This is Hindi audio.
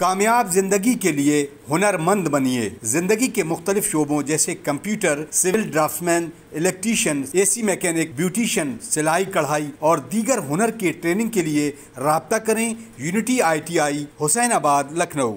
कामयाब जिंदगी के लिए हुनरमंद बनिए जिंदगी के मुख्तलिफ शोबों जैसे computer civil draftsman electrician AC mechanic beautician सिलाई कढ़ाई और दीगर हुनर के ट्रेनिंग के लिए रबता करें unity I T I Hussainabad Lucknow